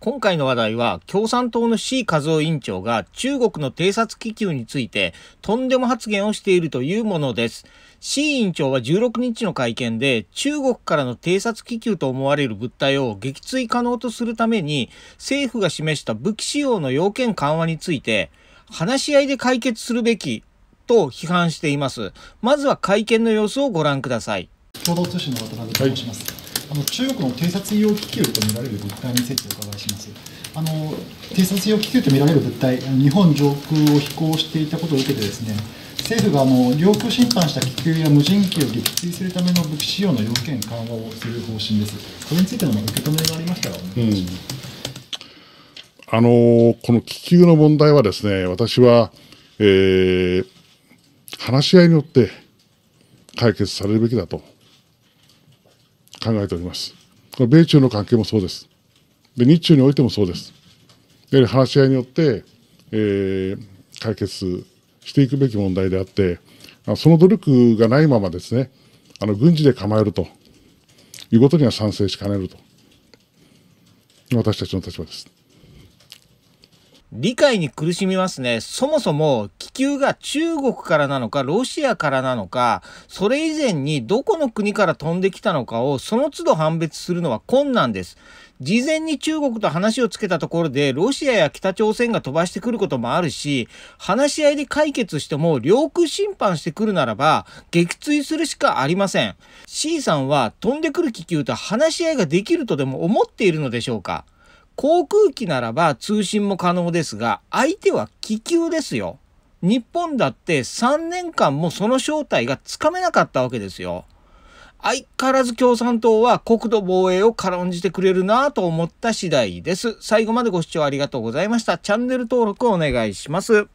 今回の話題は共産党の C 和夫委員長が中国の偵察気球についてとんでも発言をしているというものです。C 委員長は16日の会見で中国からの偵察気球と思われる物体を撃墜可能とするために政府が示した武器使用の要件緩和について話し合いで解決するべきと批判しています。まずは会見の様子をご覧ください。共同通信の渡辺と申します。はいあの中国の偵察用気球とみられる物体についてお伺いします。あの偵察用気球とみられる物体、日本上空を飛行していたことを受けてですね、政府があの領空侵犯した気球や無人機を撃墜するための武器使用の要件緩和をする方針です。これについての受け止めがありましたらお願いします。うん、あのこの気球の問題はですね、私は、えー、話し合いによって解決されるべきだと考えております。この米中の関係もそうです。で日中においてもそうです。やはり話し合いによって、えー、解決していくべき問題であって、その努力がないままですね、あの軍事で構えるということには賛成しかねると、私たちの立場です。理解に苦しみますね。そもそも気球が中国からなのかロシアからなのか、それ以前にどこの国から飛んできたのかをその都度判別するのは困難です。事前に中国と話をつけたところでロシアや北朝鮮が飛ばしてくることもあるし、話し合いで解決しても領空侵犯してくるならば撃墜するしかありません。C さんは飛んでくる気球と話し合いができるとでも思っているのでしょうか航空機ならば通信も可能ですが、相手は気球ですよ。日本だって3年間もその正体がつかめなかったわけですよ。相変わらず共産党は国土防衛を軽んじてくれるなと思った次第です。最後までご視聴ありがとうございました。チャンネル登録お願いします。